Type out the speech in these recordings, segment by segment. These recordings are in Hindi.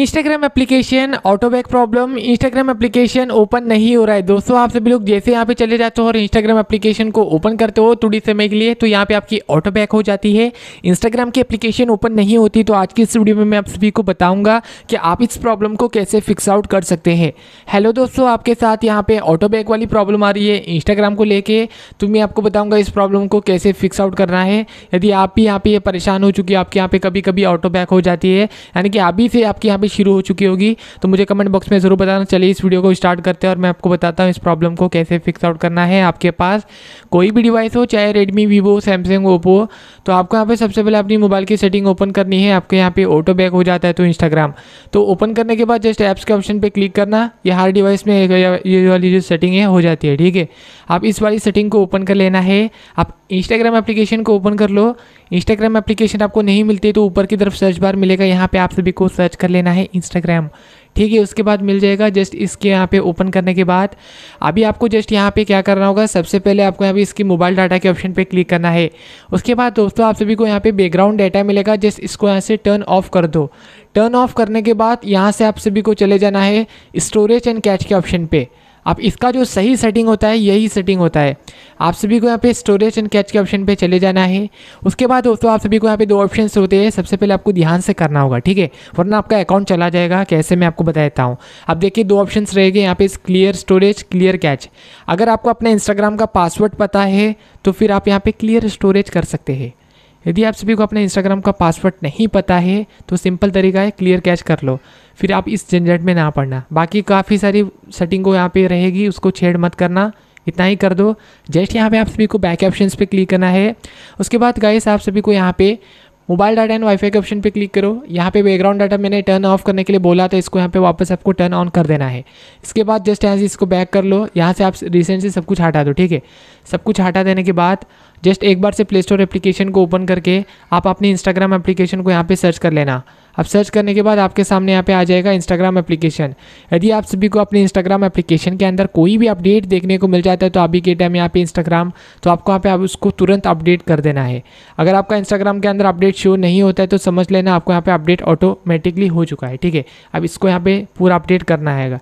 इंस्टाग्राम एप्लीकेशन ऑटोबैक प्रॉब्लम इंस्टाग्राम एप्लीकेशन ओपन नहीं हो रहा है दोस्तों आप सभी लोग जैसे यहाँ पे चले जाते हो और इंस्टाग्राम एप्लीकेशन को ओपन करते हो थोड़ी समय के लिए तो यहाँ पे आपकी ऑटोबैक हो जाती है इंस्टाग्राम की एप्लीकेशन ओपन नहीं होती तो आज की इस वीडियो में मैं आप सभी को बताऊँगा कि आप इस प्रॉब्लम को कैसे फिक्स आउट कर सकते हैं हेलो दोस्तों आपके साथ यहाँ ऑटो ऑटोबैक वाली प्रॉब्लम आ रही है इंस्टाग्राम को लेके तो मैं आपको बताऊँगा इस प्रॉब्लम को कैसे फिक्स आउट करना है यदि आप भी यहाँ पर परेशान हो चुकी है आपके यहाँ पर कभी कभी ऑटोबैक हो जाती है यानी कि अभी से आपके यहाँ भी शुरू हो चुकी होगी तो मुझे कमेंट बॉक्स में ज़रूर बताना चलिए इस वीडियो को स्टार्ट करते हैं और मैं आपको बताता हूँ इस प्रॉब्लम को कैसे फिक्स आउट करना है आपके पास कोई भी डिवाइस हो चाहे रेडमी वीवो सैमसंग ओप्पो तो आपको यहाँ पर सबसे पहले अपनी मोबाइल की सेटिंग ओपन करनी है आपके यहाँ पे ऑटो बैक हो जाता है तो इंस्टाग्राम तो ओपन करने के बाद जस्ट ऐप्स के ऑप्शन पर क्लिक करना ये हर डिवाइस में ये वाली जो सेटिंग है हो जाती है ठीक है आप इस वाली सेटिंग को ओपन कर लेना है आप इंस्टाग्राम एप्लीकेशन को ओपन कर लो इंस्टाग्राम एप्लीकेशन आपको नहीं मिलती तो ऊपर की तरफ सर्च बार मिलेगा यहाँ पे आप सभी को सर्च कर लेना लेना है इंस्टाग्राम ठीक है उसके बाद मिल जाएगा जस्ट इसके यहाँ पे ओपन करने के बाद अभी आपको जस्ट यहाँ पे क्या करना होगा सबसे पहले आपको यहाँ पे इसकी मोबाइल डाटा के ऑप्शन पे क्लिक करना है उसके बाद दोस्तों आप सभी को यहाँ पे बैकग्राउंड डाटा मिलेगा जस्ट इसको यहाँ से टर्न ऑफ कर दो टर्न ऑफ करने के बाद यहाँ से आप सभी को चले जाना है स्टोरेज एंड कैच के ऑप्शन पर अब इसका जो सही सेटिंग होता है यही सेटिंग होता है आप सभी को यहाँ पे स्टोरेज एंड कैच के ऑप्शन पे चले जाना है उसके बाद दोस्तों आप सभी को यहाँ पे दो ऑप्शन होते हैं सबसे पहले आपको ध्यान से करना होगा ठीक है वरना आपका अकाउंट चला जाएगा कैसे मैं आपको बता देता हूँ अब देखिए दो ऑप्शन रहेगी यहाँ पे क्लियर स्टोरेज क्लियर कैच अगर आपको अपने इंस्टाग्राम का पासवर्ड पता है तो फिर आप यहाँ पर क्लियर स्टोरेज कर सकते हैं यदि आप सभी को अपने इंस्टाग्राम का पासवर्ड नहीं पता है तो सिंपल तरीका है क्लियर कैच कर लो फिर आप इस झंझट में ना पड़ना बाकी काफ़ी सारी सेटिंग को यहाँ पे रहेगी उसको छेड़ मत करना इतना ही कर दो जस्ट यहाँ पे आप सभी को बैक ऑप्शन पे क्लिक करना है उसके बाद गाइस आप सभी को यहाँ पे मोबाइल डाटा एंड वाईफाई के ऑप्शन पे क्लिक करो यहाँ पे बैकग्राउंड डाटा मैंने टर्न ऑफ करने के लिए बोला था इसको यहाँ पे वापस आपको टर्न ऑन कर देना है इसके बाद जस्ट यहाँ से इसको बैक कर लो यहाँ से आप रिसेंट से सब कुछ हटा दो ठीक है सब कुछ हटा देने के बाद जस्ट एक बार से प्ले स्टोर एप्लीकेशन को ओपन करके आप अपने इंस्टाग्राम एप्लीकेशन को यहाँ पे सर्च कर लेना अब सर्च करने के बाद आपके सामने यहाँ पे आ जाएगा इंस्टाग्राम एप्लीकेशन यदि आप सभी को अपने इंस्टाग्राम एप्लीकेशन के अंदर कोई भी अपडेट देखने को मिल जाता है तो अभी के टाइम यहाँ पे इंस्टाग्राम तो आपको यहाँ पे आप उसको तुरंत अपडेट कर देना है अगर आपका इंस्टाग्राम के अंदर अपडेट शो नहीं होता है तो समझ लेना आपको यहाँ पर अपडेट ऑटोमेटिकली हो चुका है ठीक है अब इसको यहाँ पर पूरा अपडेट करना है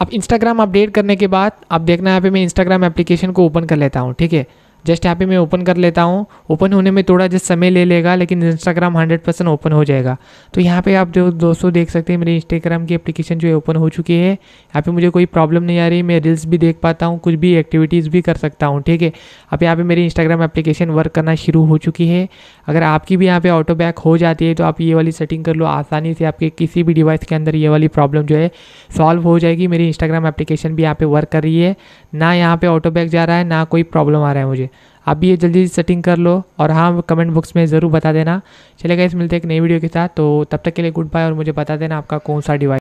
अब इंस्टाग्राम अपडेट करने के बाद अब देखना यहाँ पे मैं इंस्टाग्राम एप्लीकेशन को ओपन कर लेता हूँ ठीक है जस्ट यहाँ पे मैं ओपन कर लेता हूँ ओपन होने में थोड़ा जस्ट समय ले लेगा लेकिन इंस्टाग्राम हंड्रेड परसेंट ओपन हो जाएगा तो यहाँ पे आप जो दोस्तों देख सकते हैं मेरे इंस्टाग्राम की एप्लीकेशन जो है ओपन हो चुकी है यहाँ पे मुझे कोई प्रॉब्लम नहीं आ रही मैं रील्स भी देख पाता हूँ कुछ भी एक्टिविटीज़ भी कर सकता हूँ ठीक है अब यहाँ पर मेरी इंस्टाग्राम एप्लीकेशन वर्क करना शुरू हो चुकी है अगर आपकी भी यहाँ पर ऑटो बैक हो जाती है तो आप ये वाली सेटिंग कर लो आसानी से आपके किसी भी डिवाइस के अंदर ये वाली प्रॉब्लम जो है सॉल्व हो जाएगी मेरी इंस्टाग्राम एप्लीकेशन भी यहाँ पर वर्क कर रही है ना यहाँ पर ऑटो बैक जा रहा है ना कोई प्रॉब्लम आ रहा है मुझे आप भी ये जल्दी सेटिंग कर लो और हाँ कमेंट बॉक्स में ज़रूर बता देना चलेगा इस मिलते एक नई वीडियो के साथ तो तब तक के लिए गुड बाय और मुझे बता देना आपका कौन सा डिवाइस